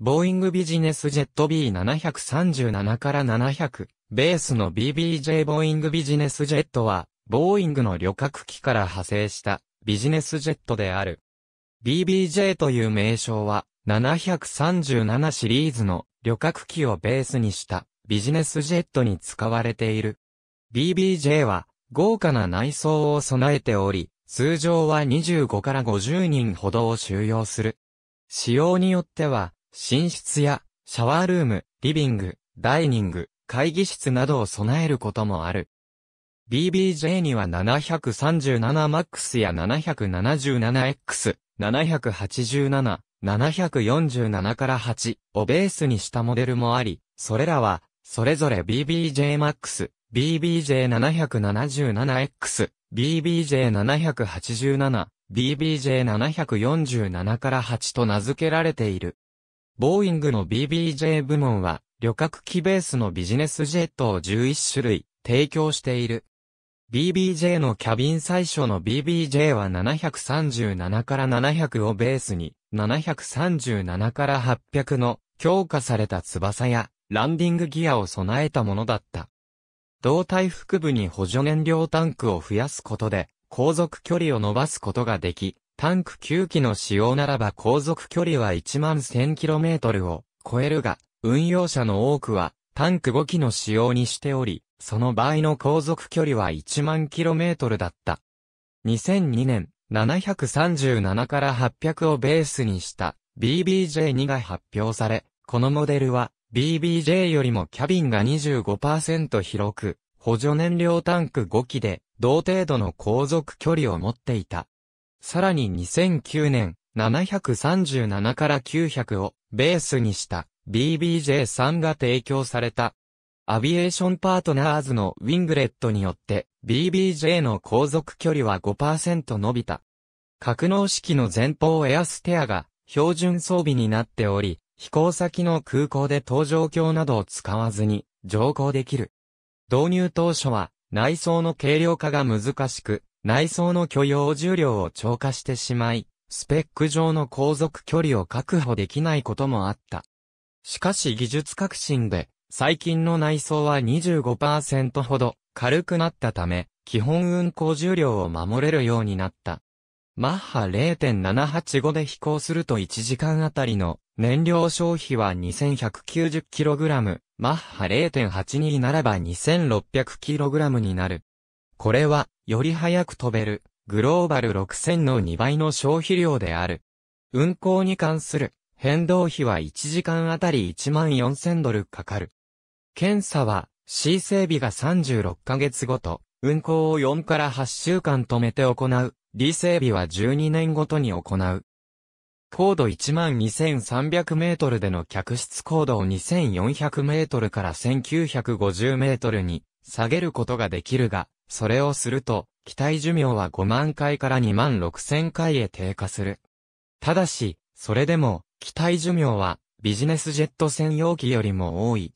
ボーイングビジネスジェット B737 から700、ベースの BBJ ボーイングビジネスジェットは、ボーイングの旅客機から派生したビジネスジェットである。BBJ という名称は、737シリーズの旅客機をベースにしたビジネスジェットに使われている。BBJ は豪華な内装を備えており、通常は25から50人ほどを収容する。仕様によっては、寝室や、シャワールーム、リビング、ダイニング、会議室などを備えることもある。BBJ には 737MAX や 777X、787、747から8をベースにしたモデルもあり、それらは、それぞれ BBJMAX、BBJ777X、BBJ787、BBJ747 から8と名付けられている。ボーイングの BBJ 部門は、旅客機ベースのビジネスジェットを11種類提供している。BBJ のキャビン最初の BBJ は737から700をベースに、737から800の強化された翼やランディングギアを備えたものだった。胴体腹部に補助燃料タンクを増やすことで、航続距離を伸ばすことができ、タンク9機の使用ならば航続距離は1万 1000km を超えるが、運用者の多くはタンク5機の使用にしており、その場合の航続距離は1万 km だった。2002年、737から800をベースにした BBJ2 が発表され、このモデルは BBJ よりもキャビンが25%広く、補助燃料タンク5機で同程度の航続距離を持っていた。さらに2009年、737から900をベースにした BBJ3 が提供された。アビエーションパートナーズのウィングレットによって BBJ の航続距離は5%伸びた。格納式の前方エアステアが標準装備になっており、飛行先の空港で搭乗橋などを使わずに乗降できる。導入当初は内装の軽量化が難しく、内装の許容重量を超過してしまい、スペック上の航続距離を確保できないこともあった。しかし技術革新で、最近の内装は25%ほど軽くなったため、基本運行重量を守れるようになった。マッハ0.785で飛行すると1時間あたりの燃料消費は 2190kg、マッハ0.82ならば 2600kg になる。これは、より早く飛べる、グローバル6000の2倍の消費量である。運行に関する、変動費は1時間あたり1万4000ドルかかる。検査は、C 整備が36ヶ月ごと、運行を4から8週間止めて行う、D 整備は12年ごとに行う。高度12300メートルでの客室高度を2400メートルから1950メートルに下げることができるが、それをすると、機体寿命は5万回から2万6千回へ低下する。ただし、それでも、機体寿命は、ビジネスジェット専用機よりも多い。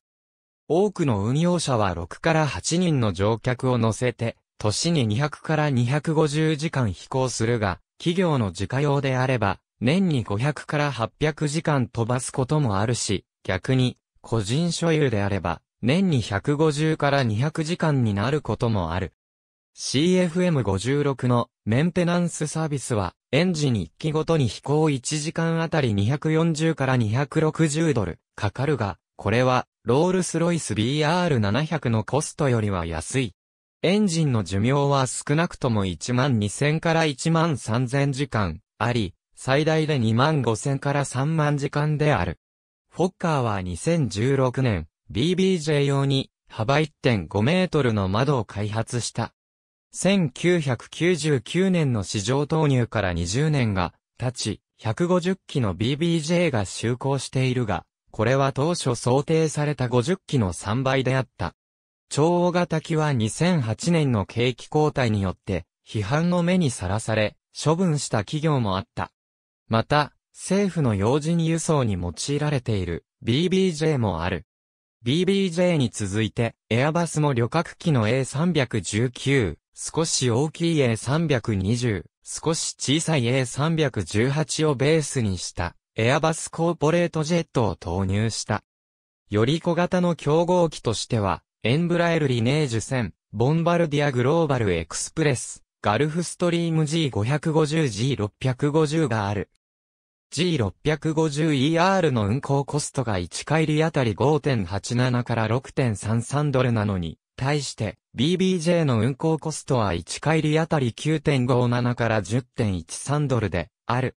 多くの運用者は6から8人の乗客を乗せて、年に200から250時間飛行するが、企業の自家用であれば、年に500から800時間飛ばすこともあるし、逆に、個人所有であれば、年に150から200時間になることもある。CFM56 のメンテナンスサービスは、エンジン1機ごとに飛行1時間あたり240から260ドルかかるが、これは、ロールスロイス BR700 のコストよりは安い。エンジンの寿命は少なくとも1万2000から1万3000時間あり、最大で2万5000から3万時間である。フォッカーは2016年、BBJ 用に幅1.5メートルの窓を開発した。1999年の市場投入から20年が経ち、150機の BBJ が就航しているが、これは当初想定された50機の3倍であった。超大型機は2008年の景気交代によって批判の目にさらされ、処分した企業もあった。また、政府の要人輸送に用いられている BBJ もある。BBJ に続いて、エアバスも旅客機の A319、少し大きい A320、少し小さい A318 をベースにした、エアバスコーポレートジェットを投入した。より小型の競合機としては、エンブラエルリネージュ1000、ボンバルディアグローバルエクスプレス、ガルフストリーム G550、G650 がある。G650ER の運行コストが1回りあたり5.87から6.33ドルなのに、対して BBJ の運行コストは1回りあたり9.57から10.13ドルである。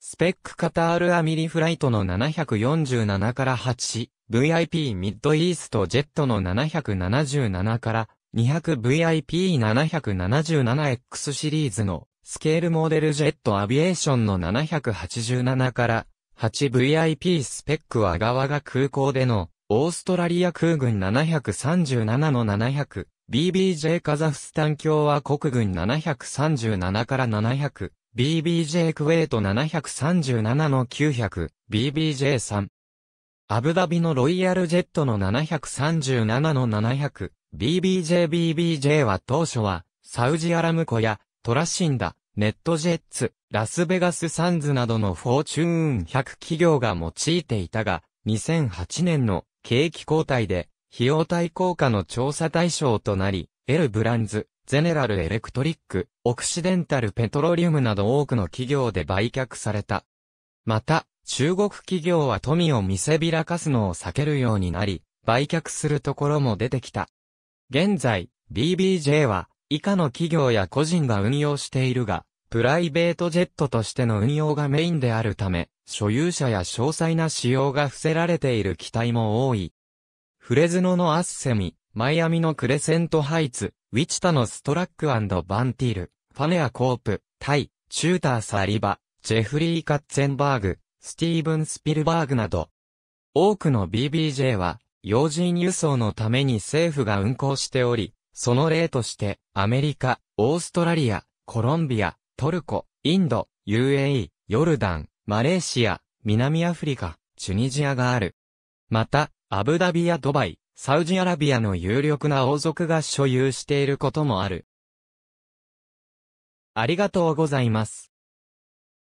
スペックカタールアミリフライトの747から8、VIP ミッドイーストジェットの777から200 VIP777X シリーズのスケールモデルジェットアビエーションの787から 8VIP スペックは側が空港でのオーストラリア空軍737の700、BBJ カザフスタン共和国軍737から700、BBJ クウェート737の900、BBJ3。アブダビのロイヤルジェットの737の700、BBJ BBJ は当初は、サウジアラムコや、トラシンダ、ネットジェッツ、ラスベガスサンズなどのフォーチューン100企業が用いていたが、2008年の景気交代で、費用対効果の調査対象となり、エルブランズ、ゼネラルエレクトリック、オクシデンタルペトロリウムなど多くの企業で売却された。また、中国企業は富を見せびらかすのを避けるようになり、売却するところも出てきた。現在、BBJ は、以下の企業や個人が運用しているが、プライベートジェットとしての運用がメインであるため、所有者や詳細な仕様が伏せられている機体も多い。フレズノのアッセミ、マイアミのクレセントハイツ、ウィチタのストラックバンティル、ファネア・コープ、タイ、チューター・サリバ、ジェフリー・カッツェンバーグ、スティーブン・スピルバーグなど、多くの BBJ は、要人輸送のために政府が運行しており、その例として、アメリカ、オーストラリア、コロンビア、トルコ、インド、UAE、ヨルダン、マレーシア、南アフリカ、チュニジアがある。また、アブダビやドバイ、サウジアラビアの有力な王族が所有していることもある。ありがとうございます。